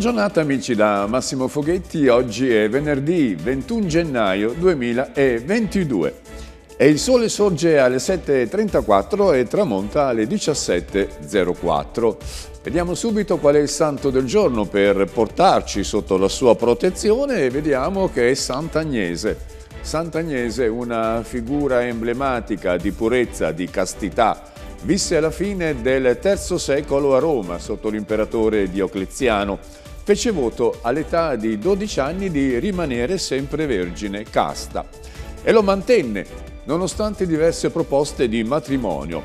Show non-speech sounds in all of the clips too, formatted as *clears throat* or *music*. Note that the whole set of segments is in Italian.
Buona amici da Massimo Foghetti, oggi è venerdì 21 gennaio 2022 e il sole sorge alle 7.34 e tramonta alle 17.04. Vediamo subito qual è il santo del giorno per portarci sotto la sua protezione e vediamo che è Sant'Agnese. Sant'Agnese è una figura emblematica di purezza, di castità, visse alla fine del III secolo a Roma sotto l'imperatore Diocleziano fece voto all'età di 12 anni di rimanere sempre vergine casta e lo mantenne nonostante diverse proposte di matrimonio.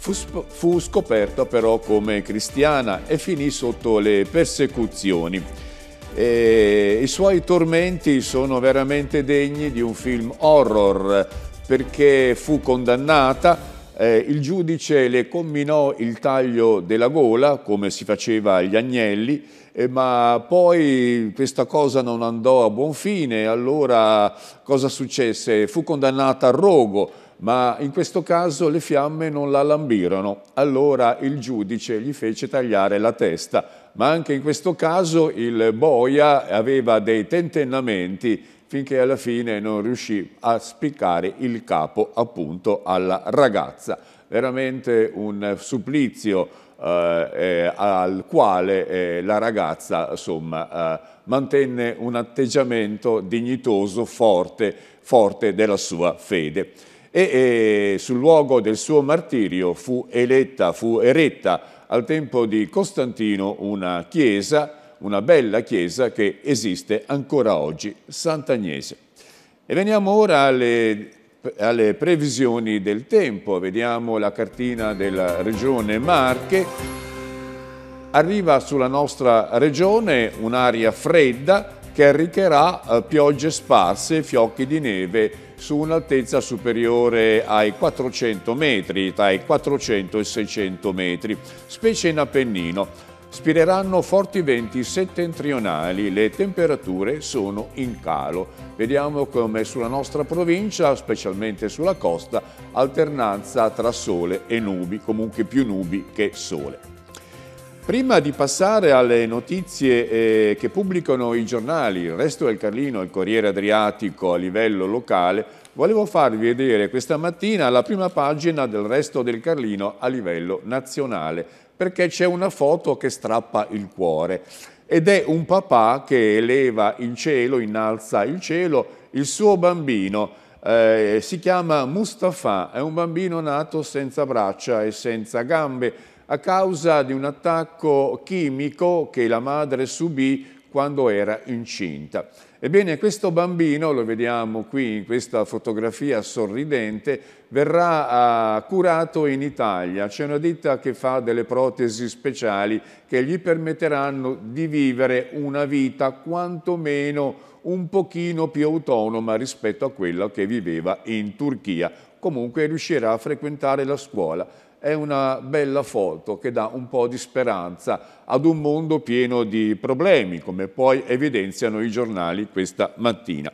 Fu, fu scoperta però come cristiana e finì sotto le persecuzioni. E I suoi tormenti sono veramente degni di un film horror perché fu condannata eh, il giudice le comminò il taglio della gola, come si faceva agli agnelli, eh, ma poi questa cosa non andò a buon fine, allora cosa successe? Fu condannata al rogo, ma in questo caso le fiamme non la lambirono, allora il giudice gli fece tagliare la testa, ma anche in questo caso il boia aveva dei tentennamenti finché alla fine non riuscì a spiccare il capo appunto alla ragazza. Veramente un supplizio eh, eh, al quale eh, la ragazza insomma, eh, mantenne un atteggiamento dignitoso, forte, forte della sua fede. E, e sul luogo del suo martirio fu eletta, fu eretta al tempo di Costantino una chiesa una bella chiesa che esiste ancora oggi, Sant'Agnese. E veniamo ora alle, alle previsioni del tempo, vediamo la cartina della regione Marche. Arriva sulla nostra regione un'aria fredda, che arriccherà eh, piogge sparse e fiocchi di neve su un'altezza superiore ai 400 metri, tra i 400 e i 600 metri, specie in Appennino. Spireranno forti venti settentrionali, le temperature sono in calo. Vediamo come sulla nostra provincia, specialmente sulla costa, alternanza tra sole e nubi, comunque più nubi che sole. Prima di passare alle notizie eh, che pubblicano i giornali, il resto del Carlino, il Corriere Adriatico a livello locale, volevo farvi vedere questa mattina la prima pagina del resto del Carlino a livello nazionale perché c'è una foto che strappa il cuore. Ed è un papà che eleva in cielo, innalza il cielo, il suo bambino. Eh, si chiama Mustafa, è un bambino nato senza braccia e senza gambe a causa di un attacco chimico che la madre subì quando era incinta. Ebbene, questo bambino, lo vediamo qui in questa fotografia sorridente, verrà ah, curato in Italia. C'è una ditta che fa delle protesi speciali che gli permetteranno di vivere una vita quantomeno un pochino più autonoma rispetto a quella che viveva in Turchia. Comunque riuscirà a frequentare la scuola è una bella foto che dà un po' di speranza ad un mondo pieno di problemi, come poi evidenziano i giornali questa mattina.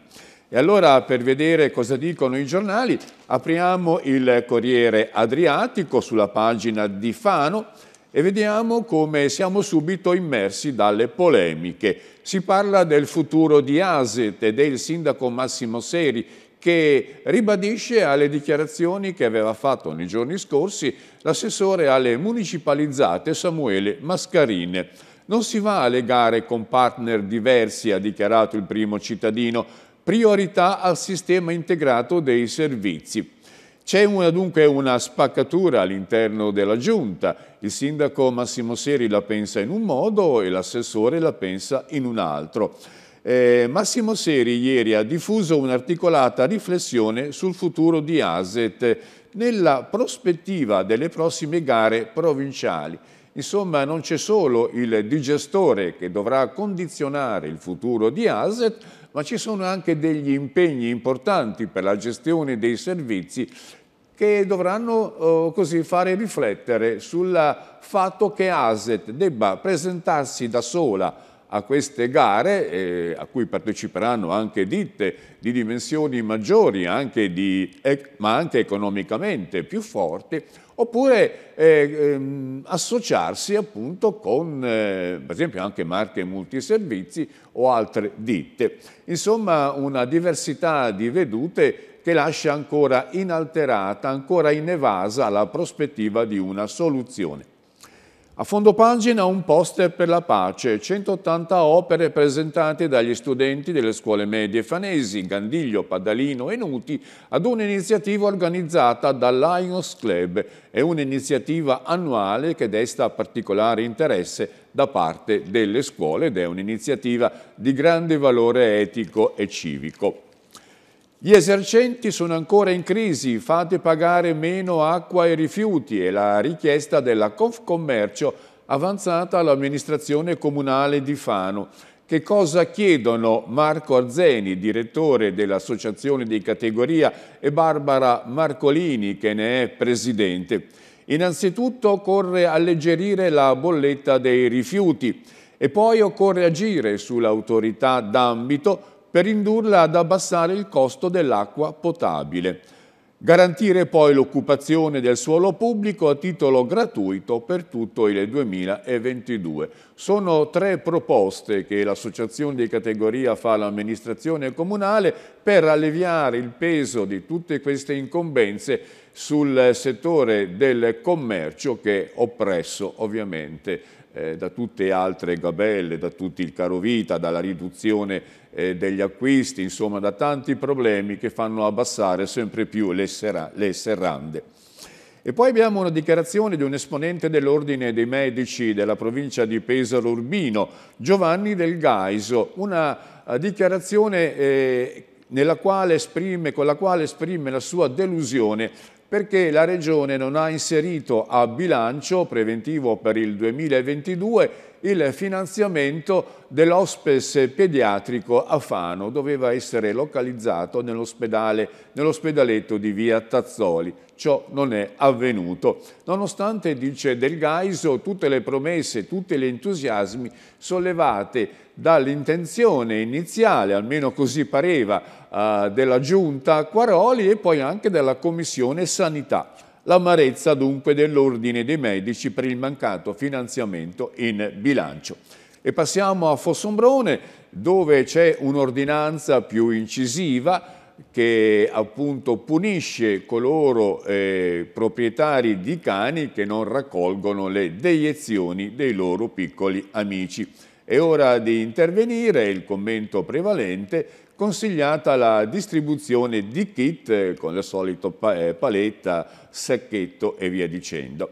E allora per vedere cosa dicono i giornali apriamo il Corriere Adriatico sulla pagina di Fano e vediamo come siamo subito immersi dalle polemiche. Si parla del futuro di Aset e del sindaco Massimo Seri che ribadisce alle dichiarazioni che aveva fatto nei giorni scorsi l'assessore alle municipalizzate Samuele Mascarine. Non si va a legare con partner diversi, ha dichiarato il primo cittadino, priorità al sistema integrato dei servizi. C'è dunque una spaccatura all'interno della Giunta. Il sindaco Massimo Seri la pensa in un modo e l'assessore la pensa in un altro. Eh, Massimo Seri ieri ha diffuso un'articolata riflessione sul futuro di ASET nella prospettiva delle prossime gare provinciali. Insomma, non c'è solo il digestore che dovrà condizionare il futuro di ASET, ma ci sono anche degli impegni importanti per la gestione dei servizi che dovranno eh, così fare riflettere sul fatto che ASET debba presentarsi da sola a queste gare eh, a cui parteciperanno anche ditte di dimensioni maggiori, anche di, eh, ma anche economicamente più forti, oppure eh, ehm, associarsi appunto con eh, per esempio anche marche multiservizi o altre ditte. Insomma una diversità di vedute che lascia ancora inalterata, ancora inevasa la prospettiva di una soluzione. A fondo pagina un poster per la pace, 180 opere presentate dagli studenti delle scuole medie fanesi, Gandiglio, Padalino e Nuti, ad un'iniziativa organizzata dal Lions Club. È un'iniziativa annuale che desta particolare interesse da parte delle scuole ed è un'iniziativa di grande valore etico e civico. Gli esercenti sono ancora in crisi, fate pagare meno acqua e rifiuti e la richiesta della Confcommercio avanzata all'amministrazione comunale di Fano. Che cosa chiedono Marco Arzeni, direttore dell'associazione di categoria, e Barbara Marcolini, che ne è presidente? Innanzitutto occorre alleggerire la bolletta dei rifiuti e poi occorre agire sull'autorità d'ambito per indurla ad abbassare il costo dell'acqua potabile. Garantire poi l'occupazione del suolo pubblico a titolo gratuito per tutto il 2022. Sono tre proposte che l'associazione di categoria fa all'amministrazione comunale per alleviare il peso di tutte queste incombenze sul settore del commercio che è oppresso ovviamente eh, da tutte altre gabelle, da tutto il caro vita, dalla riduzione eh, degli acquisti, insomma da tanti problemi che fanno abbassare sempre più le, serra, le serrande. E poi abbiamo una dichiarazione di un esponente dell'Ordine dei Medici della provincia di Pesaro Urbino, Giovanni Del Gaiso, una eh, dichiarazione eh, quale esprime, con la quale esprime la sua delusione perché la Regione non ha inserito a bilancio preventivo per il 2022 il finanziamento dell'ospes pediatrico a Fano, doveva essere localizzato nell'ospedaletto di via Tazzoli. Ciò non è avvenuto. Nonostante, dice Del Gaiso, tutte le promesse, tutti gli entusiasmi sollevate dall'intenzione iniziale, almeno così pareva, eh, della giunta Quaroli e poi anche della Commissione Sanità. L'amarezza dunque dell'Ordine dei Medici per il mancato finanziamento in bilancio. E passiamo a Fossombrone dove c'è un'ordinanza più incisiva che appunto punisce coloro eh, proprietari di cani che non raccolgono le deiezioni dei loro piccoli amici. È ora di intervenire, il commento prevalente consigliata la distribuzione di kit eh, con la solita eh, paletta, sacchetto e via dicendo.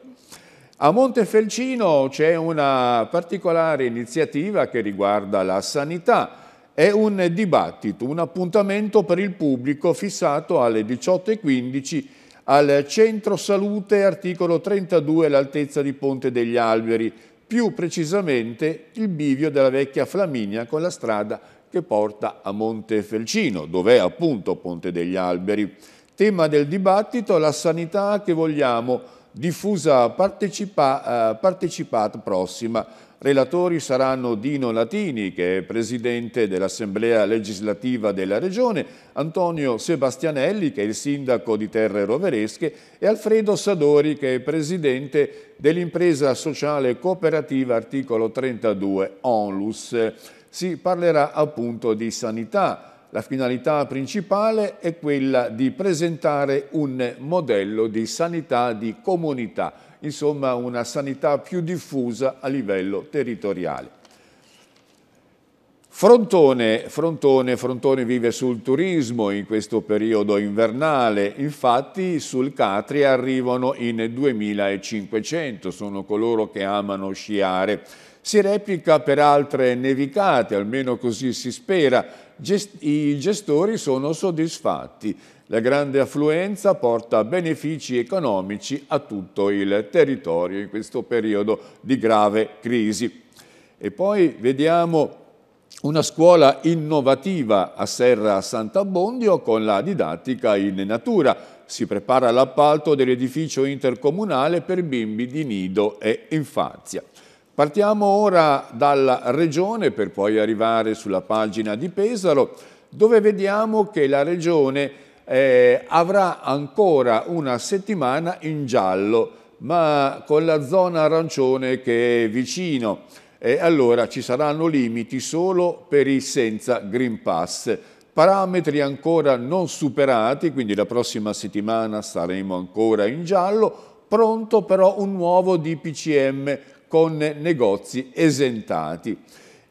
A Montefelcino c'è una particolare iniziativa che riguarda la sanità. È un dibattito, un appuntamento per il pubblico fissato alle 18.15 al Centro Salute articolo 32 all'altezza di Ponte degli Alberi, più precisamente il bivio della vecchia Flaminia con la strada che porta a Monte Felcino, dov'è appunto Ponte degli Alberi. Tema del dibattito la sanità che vogliamo, diffusa partecipa, eh, partecipata prossima. Relatori saranno Dino Latini, che è presidente dell'Assemblea legislativa della Regione, Antonio Sebastianelli, che è il sindaco di Terre Roveresche, e Alfredo Sadori, che è presidente dell'impresa sociale cooperativa articolo 32 ONLUS si parlerà appunto di sanità. La finalità principale è quella di presentare un modello di sanità di comunità, insomma una sanità più diffusa a livello territoriale. Frontone, Frontone, Frontone vive sul turismo in questo periodo invernale, infatti sul Catria arrivano in 2500, sono coloro che amano sciare si replica per altre nevicate, almeno così si spera. Gest I gestori sono soddisfatti. La grande affluenza porta benefici economici a tutto il territorio in questo periodo di grave crisi. E poi vediamo una scuola innovativa a Serra Sant'Abbondio con la didattica in natura. Si prepara l'appalto dell'edificio intercomunale per bimbi di nido e infanzia. Partiamo ora dalla regione per poi arrivare sulla pagina di Pesaro dove vediamo che la regione eh, avrà ancora una settimana in giallo ma con la zona arancione che è vicino e allora ci saranno limiti solo per i senza Green Pass parametri ancora non superati quindi la prossima settimana saremo ancora in giallo pronto però un nuovo DPCM con negozi esentati.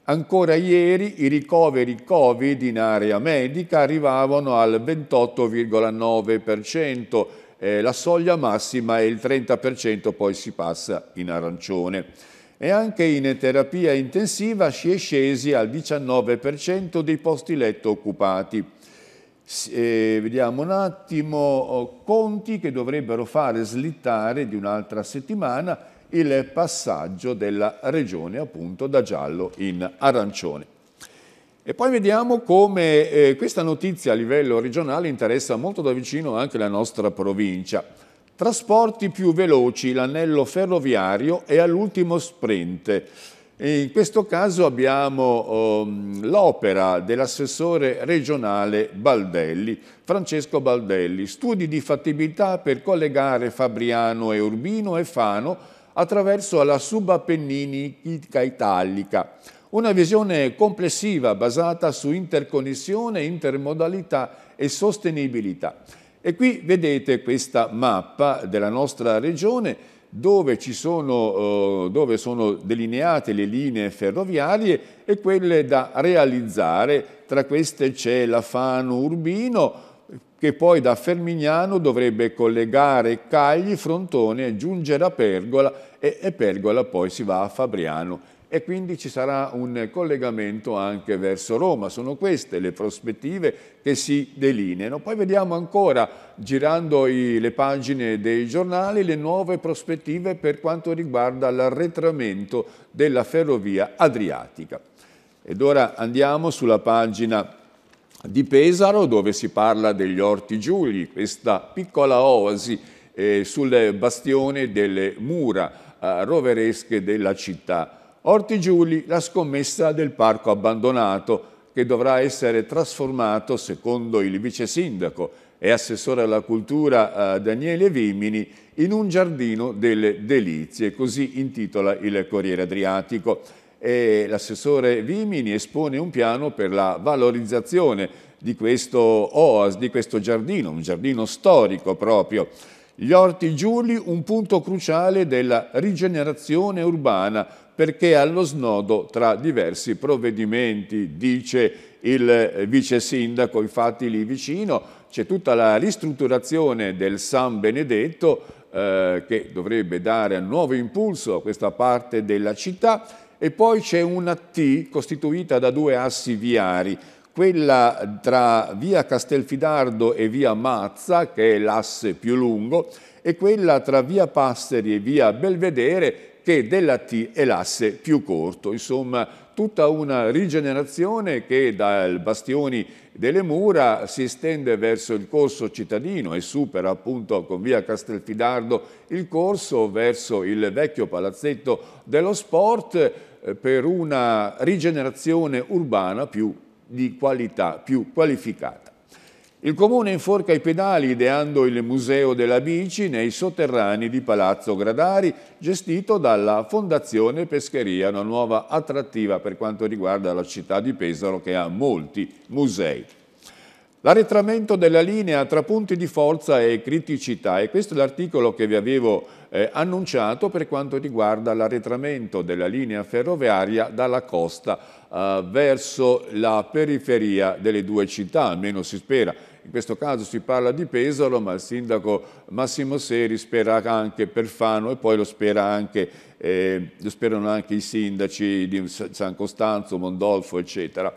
Ancora ieri i ricoveri Covid in area medica arrivavano al 28,9%, eh, la soglia massima è il 30%, poi si passa in arancione. E anche in terapia intensiva si è scesi al 19% dei posti letto occupati. Eh, vediamo un attimo, oh, conti che dovrebbero fare slittare di un'altra settimana il passaggio della regione appunto da giallo in arancione. E poi vediamo come eh, questa notizia a livello regionale interessa molto da vicino anche la nostra provincia. Trasporti più veloci, l'anello ferroviario è all'ultimo sprint. in questo caso abbiamo um, l'opera dell'assessore regionale Baldelli, Francesco Baldelli, studi di fattibilità per collegare Fabriano e Urbino e Fano attraverso la subappenninica italica. Una visione complessiva basata su interconnessione, intermodalità e sostenibilità. E qui vedete questa mappa della nostra regione dove, sono, eh, dove sono delineate le linee ferroviarie e quelle da realizzare. Tra queste c'è la Fano Urbino, che poi da Fermignano dovrebbe collegare Cagli, Frontone, giungere a Pergola e, e Pergola poi si va a Fabriano e quindi ci sarà un collegamento anche verso Roma. Sono queste le prospettive che si delineano. Poi vediamo ancora, girando i, le pagine dei giornali, le nuove prospettive per quanto riguarda l'arretramento della ferrovia adriatica. Ed ora andiamo sulla pagina di Pesaro dove si parla degli Orti Giuli, questa piccola oasi eh, sul bastione delle mura eh, roveresche della città. Orti Giuli, la scommessa del parco abbandonato che dovrà essere trasformato, secondo il vice sindaco e assessore alla cultura eh, Daniele Vimini, in un giardino delle delizie, così intitola il Corriere Adriatico e l'assessore Vimini espone un piano per la valorizzazione di questo oas, di questo giardino, un giardino storico proprio. Gli orti Giuli, un punto cruciale della rigenerazione urbana, perché è allo snodo tra diversi provvedimenti, dice il vice sindaco, infatti lì vicino c'è tutta la ristrutturazione del San Benedetto eh, che dovrebbe dare un nuovo impulso a questa parte della città e poi c'è una T costituita da due assi viari, quella tra via Castelfidardo e via Mazza, che è l'asse più lungo, e quella tra via Passeri e via Belvedere, che della T è l'asse più corto. Insomma, tutta una rigenerazione che dal bastioni delle mura si estende verso il corso cittadino e supera appunto con via Castelfidardo il corso verso il vecchio palazzetto dello sport per una rigenerazione urbana più di qualità, più qualificata. Il comune inforca i pedali ideando il Museo della Bici nei sotterranei di Palazzo Gradari, gestito dalla Fondazione Pescheria, una nuova attrattiva per quanto riguarda la città di Pesaro che ha molti musei. L'arretramento della linea tra punti di forza e criticità e questo è l'articolo che vi avevo eh, annunciato per quanto riguarda l'arretramento della linea ferroviaria dalla costa eh, verso la periferia delle due città, almeno si spera. In questo caso si parla di Pesaro, ma il sindaco Massimo Seri spera anche per Fano e poi lo, spera anche, eh, lo sperano anche i sindaci di San Costanzo, Mondolfo, eccetera.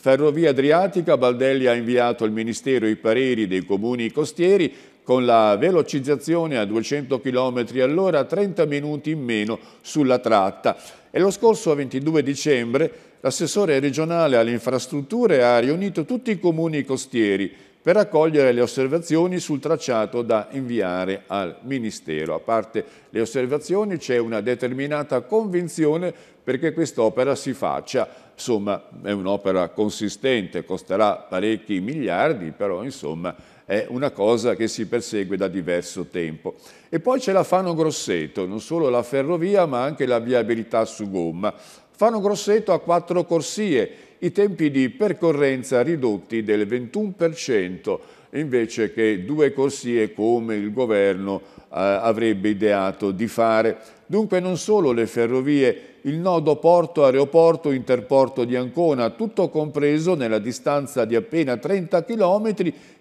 Ferrovia Adriatica, Baldelli ha inviato al Ministero i pareri dei comuni costieri con la velocizzazione a 200 km all'ora 30 minuti in meno sulla tratta. E lo scorso 22 dicembre l'assessore regionale alle infrastrutture ha riunito tutti i comuni costieri per accogliere le osservazioni sul tracciato da inviare al Ministero. A parte le osservazioni c'è una determinata convinzione perché quest'opera si faccia Insomma, è un'opera consistente, costerà parecchi miliardi, però insomma è una cosa che si persegue da diverso tempo. E poi c'è la Fano Grosseto, non solo la ferrovia ma anche la viabilità su gomma. Fano Grosseto ha quattro corsie, i tempi di percorrenza ridotti del 21%, invece che due corsie come il governo eh, avrebbe ideato di fare. Dunque non solo le ferrovie, il nodo porto, aeroporto, interporto di Ancona, tutto compreso nella distanza di appena 30 km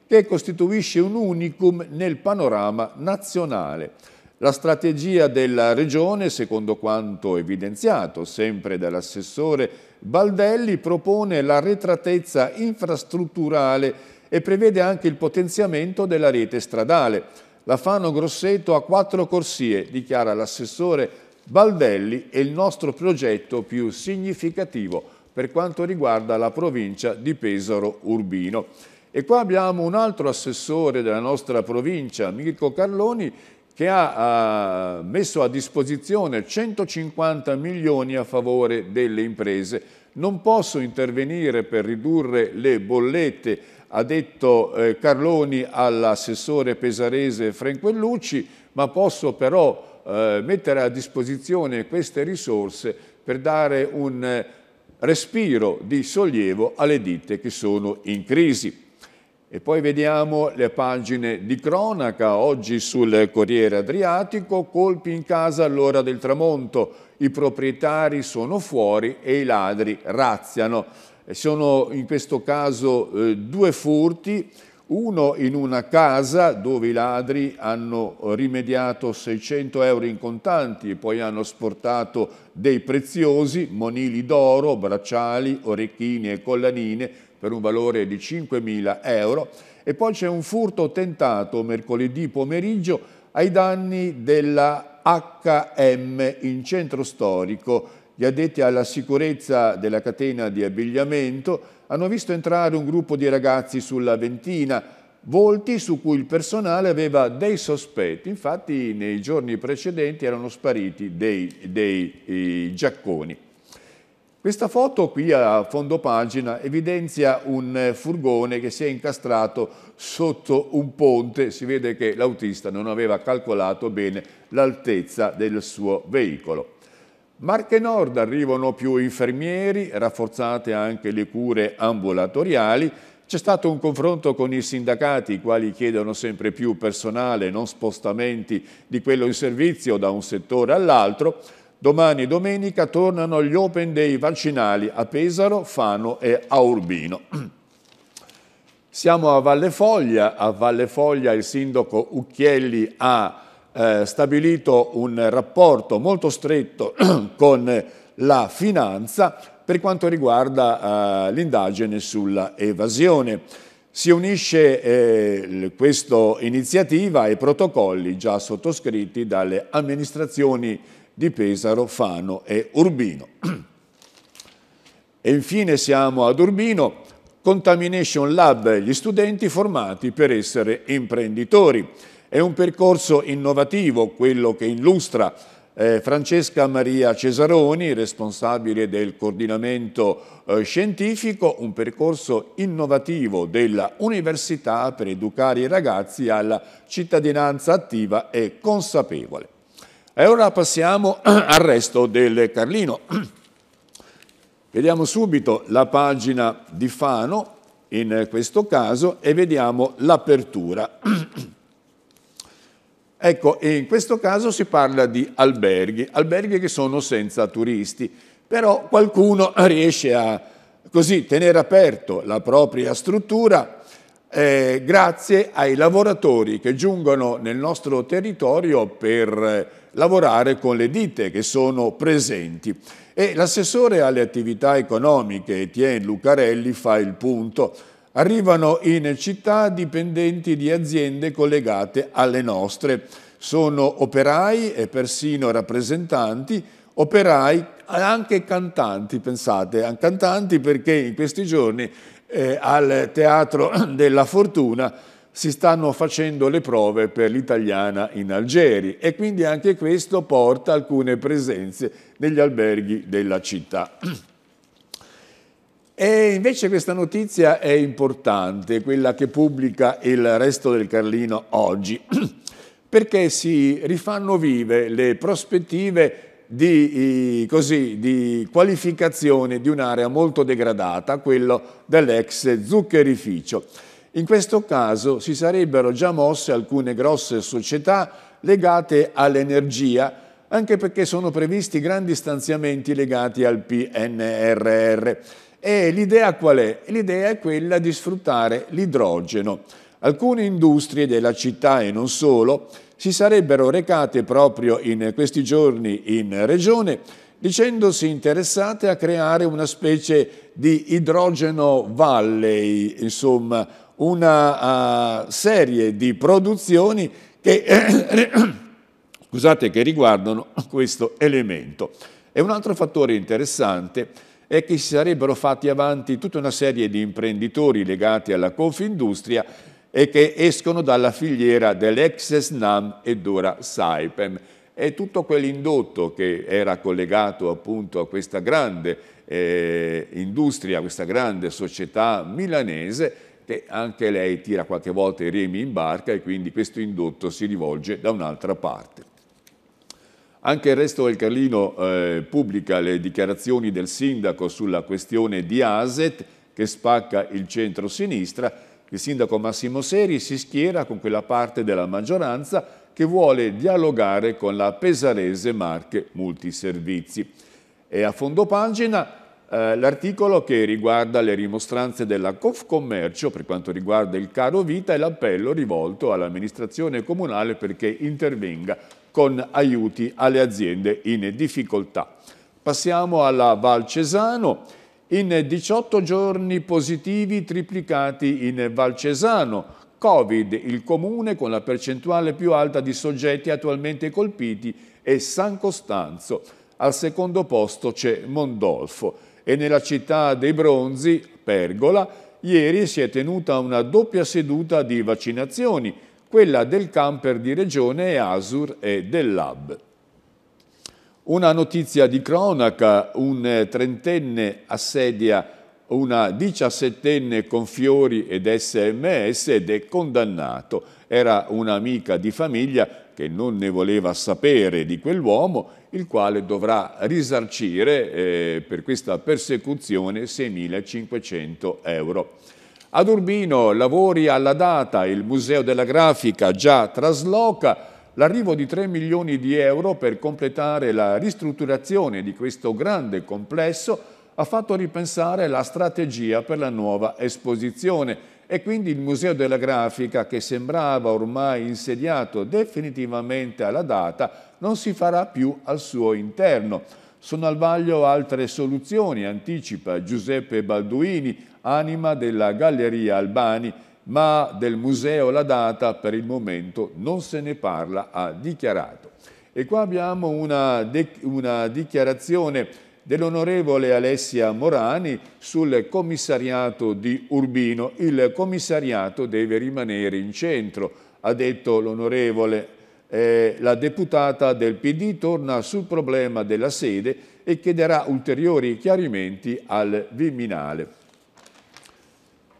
che costituisce un unicum nel panorama nazionale. La strategia della Regione, secondo quanto evidenziato sempre dall'assessore Baldelli, propone la retratezza infrastrutturale e prevede anche il potenziamento della rete stradale. La Fano Grosseto ha quattro corsie, dichiara l'assessore Baldelli, è il nostro progetto più significativo per quanto riguarda la provincia di Pesaro Urbino. E qua abbiamo un altro assessore della nostra provincia, Mirko Carloni, che ha messo a disposizione 150 milioni a favore delle imprese. Non posso intervenire per ridurre le bollette ha detto eh, Carloni all'assessore pesarese Franquellucci, ma posso però eh, mettere a disposizione queste risorse per dare un eh, respiro di sollievo alle ditte che sono in crisi. E poi vediamo le pagine di cronaca, oggi sul Corriere Adriatico, colpi in casa all'ora del tramonto, i proprietari sono fuori e i ladri razziano sono in questo caso eh, due furti, uno in una casa dove i ladri hanno rimediato 600 euro in contanti e poi hanno sportato dei preziosi monili d'oro, bracciali, orecchini e collanine per un valore di 5.000 euro e poi c'è un furto tentato mercoledì pomeriggio ai danni della HM in centro storico gli addetti alla sicurezza della catena di abbigliamento hanno visto entrare un gruppo di ragazzi sulla ventina, volti su cui il personale aveva dei sospetti. Infatti nei giorni precedenti erano spariti dei, dei, giacconi. Questa foto qui a fondo pagina evidenzia un furgone che si è incastrato sotto un ponte. Si vede che l'autista non aveva calcolato bene l'altezza del suo veicolo. Marche Nord arrivano più infermieri, rafforzate anche le cure ambulatoriali, c'è stato un confronto con i sindacati, i quali chiedono sempre più personale, non spostamenti di quello in servizio da un settore all'altro. Domani e domenica tornano gli open day vaccinali a Pesaro, Fano e a Urbino. Siamo a Valle a Valle Foglia il sindaco Ucchielli ha eh, stabilito un rapporto molto stretto *clears throat* con la finanza per quanto riguarda eh, l'indagine sulla evasione. Si unisce eh, questa iniziativa ai protocolli già sottoscritti dalle amministrazioni di Pesaro, Fano e Urbino. *clears throat* E infine siamo ad Urbino, Contamination Lab, gli studenti formati per essere imprenditori. È un percorso innovativo quello che illustra eh, Francesca Maria Cesaroni, responsabile del coordinamento eh, scientifico, un percorso innovativo della università per educare i ragazzi alla cittadinanza attiva e consapevole. E ora passiamo *clears throat* al resto del Carlino. *clears throat* Vediamo subito la pagina di Fano, in questo caso, e vediamo l'apertura. *clears throat* Ecco, in questo caso si parla di alberghi, alberghi che sono senza turisti, però qualcuno *laughs* riesce a così tenere aperto la propria struttura eh, grazie ai lavoratori che giungono nel nostro territorio per eh, lavorare con le ditte che sono presenti. E l'assessore alle attività economiche Etienne Lucarelli fa il punto Arrivano in città dipendenti di aziende collegate alle nostre. Sono operai e persino rappresentanti, operai anche cantanti, pensate, cantanti perché in questi giorni eh, al Teatro *clears throat* della Fortuna si stanno facendo le prove per l'italiana in Algeri e quindi anche questo porta alcune presenze negli alberghi della città. *clears throat* E invece questa notizia è importante, quella che pubblica il resto del Carlino oggi, *clears throat* perché si rifanno vive le prospettive di, così, di, qualificazione di un'area molto degradata, quello dell'ex zuccherificio. In questo caso si sarebbero già mosse alcune grosse società legate all'energia, anche perché sono previsti grandi stanziamenti legati al PNRR. E l'idea qual è? L'idea è quella di sfruttare l'idrogeno. Alcune industrie della città e non solo si sarebbero recate proprio in questi giorni in regione dicendosi interessate a creare una specie di idrogeno valley, insomma una uh, serie di produzioni che, *coughs* scusate, che riguardano questo elemento. E un altro fattore interessante è che si sarebbero fatti avanti tutta una serie di imprenditori legati alla Confindustria e che escono dalla filiera dell'ex SNAM ed ora Saipem. E tutto quell'indotto che era collegato appunto a questa grande eh, industria, a questa grande società milanese, che anche lei tira qualche volta i remi in barca e quindi questo indotto si rivolge da un'altra parte. Anche il resto del Carlino eh, pubblica le dichiarazioni del sindaco sulla questione di Aset che spacca il centro-sinistra. Il sindaco Massimo Seri si schiera con quella parte della maggioranza che vuole dialogare con la pesarese Marche Multiservizi. E a fondo pagina eh, l'articolo che riguarda le rimostranze della Confcommercio per quanto riguarda il caro vita e l'appello rivolto all'amministrazione comunale perché intervenga con aiuti alle aziende in difficoltà. Passiamo alla Val Cesano. In 18 giorni positivi triplicati in Val Cesano. Covid, il comune con la percentuale più alta di soggetti attualmente colpiti è San Costanzo. Al secondo posto c'è Mondolfo e nella città dei Bronzi, Pergola, ieri si è tenuta una doppia seduta di vaccinazioni quella del camper di Regione e Asur e del Lab. Una notizia di cronaca, un trentenne assedia una diciassettenne con fiori ed sms ed è condannato. Era un'amica di famiglia che non ne voleva sapere di quell'uomo, il quale dovrà risarcire eh, per questa persecuzione 6.500 euro. Ad Urbino lavori alla data, il Museo della Grafica già trasloca l'arrivo di 3 milioni di euro per completare la ristrutturazione di questo grande complesso ha fatto ripensare la strategia per la nuova esposizione e quindi il Museo della Grafica, che sembrava ormai insediato definitivamente alla data, non si farà più al suo interno. Sono al vaglio altre soluzioni, anticipa Giuseppe Balduini, anima della Galleria Albani, ma del museo la data per il momento non se ne parla, ha dichiarato. E qua abbiamo una, una dichiarazione dell'onorevole Alessia Morani sul commissariato di Urbino. Il commissariato deve rimanere in centro, ha detto l'onorevole eh, la deputata del PD torna sul problema della sede e chiederà ulteriori chiarimenti al Viminale.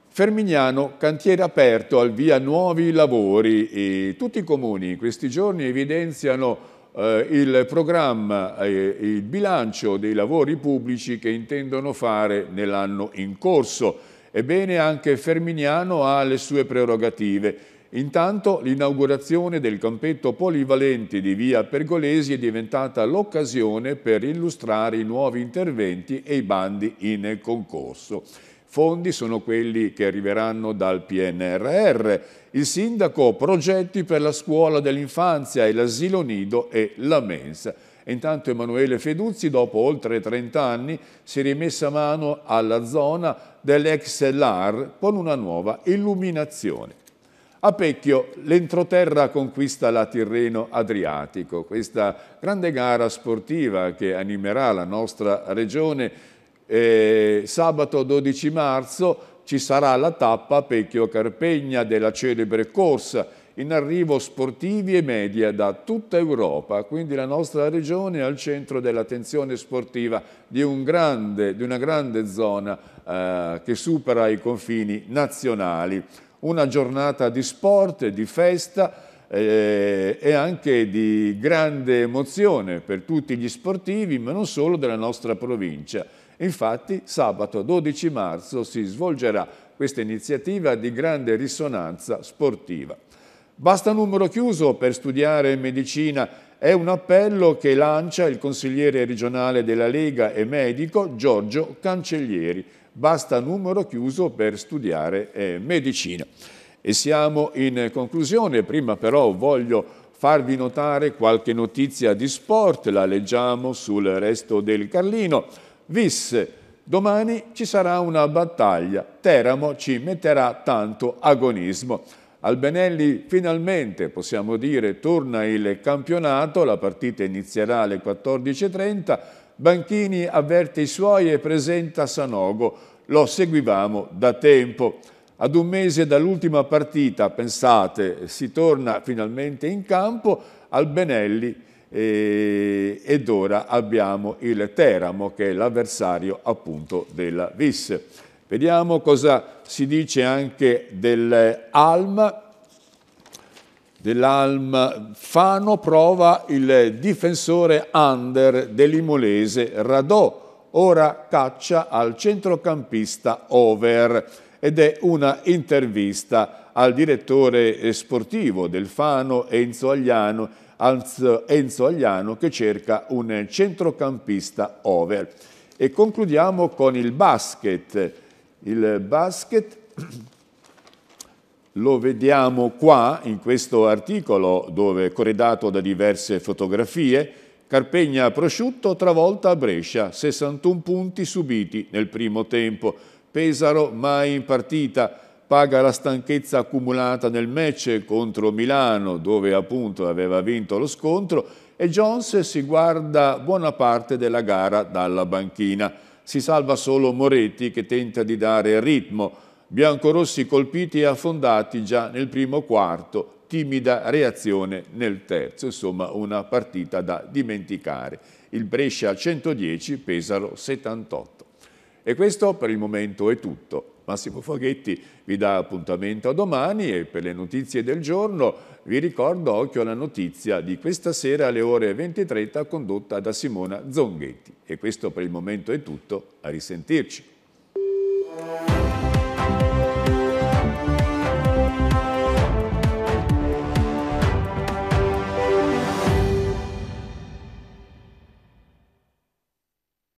Fermignano, cantiere aperto al via nuovi lavori. E tutti i comuni in questi giorni evidenziano eh, il programma, eh, il bilancio dei lavori pubblici che intendono fare nell'anno in corso. Ebbene anche Fermignano ha le sue prerogative Intanto l'inaugurazione del campetto polivalente di via Pergolesi è diventata l'occasione per illustrare i nuovi interventi e i bandi in concorso. Fondi sono quelli che arriveranno dal PNRR. Il sindaco progetti per la scuola dell'infanzia e l'asilo nido e la mensa. E intanto Emanuele Feduzzi, dopo oltre 30 anni, si è rimessa mano alla zona dell'ex con una nuova illuminazione. A Pecchio l'entroterra conquista la Tirreno Adriatico, questa grande gara sportiva che animerà la nostra regione. Eh, sabato 12 marzo ci sarà la tappa Pecchio-Carpegna della celebre corsa, in arrivo sportivi e media da tutta Europa, quindi la nostra regione è al centro dell'attenzione sportiva di, un grande, di, una grande zona eh, che supera i confini nazionali una giornata di sport, di festa eh, e anche di grande emozione per tutti gli sportivi, ma non solo della nostra provincia. Infatti sabato 12 marzo si svolgerà questa iniziativa di grande risonanza sportiva. Basta numero chiuso per studiare medicina è un appello che lancia il consigliere regionale della Lega e medico Giorgio Cancellieri basta numero chiuso per studiare eh, medicina. E siamo in conclusione, prima però voglio farvi notare qualche notizia di sport, la leggiamo sul resto del Carlino. Vis, domani ci sarà una battaglia, Teramo ci metterà tanto agonismo. Albenelli finalmente, possiamo dire, torna il campionato, la partita inizierà alle 14.30, Banchini avverte i suoi e presenta Sanogo. Lo seguivamo da tempo. Ad un mese dall'ultima partita, pensate, si torna finalmente in campo al Benelli eh, ed ora abbiamo il Teramo che è l'avversario appunto della Visse. Vediamo cosa si dice anche dell'Alma dell'Alm Fano prova il difensore under dell'Imolese Radò, ora caccia al centrocampista over ed è una intervista al direttore sportivo del Fano Enzo Agliano, Enzo Agliano che cerca un centrocampista over. E concludiamo con il basket. Il basket lo vediamo qua in questo articolo dove, corredato da diverse fotografie, Carpegna prosciutto travolta a Brescia, 61 punti subiti nel primo tempo. Pesaro mai in partita, paga la stanchezza accumulata nel match contro Milano, dove appunto aveva vinto lo scontro, e Jones si guarda buona parte della gara dalla banchina. Si salva solo Moretti che tenta di dare ritmo biancorossi colpiti e affondati già nel primo quarto, timida reazione nel terzo, insomma una partita da dimenticare. Il Brescia 110, Pesaro 78. E questo per il momento è tutto. Massimo Foghetti vi dà appuntamento a domani e per le notizie del giorno vi ricordo occhio alla notizia di questa sera alle ore 20.30 condotta da Simona Zonghetti. E questo per il momento è tutto, a risentirci.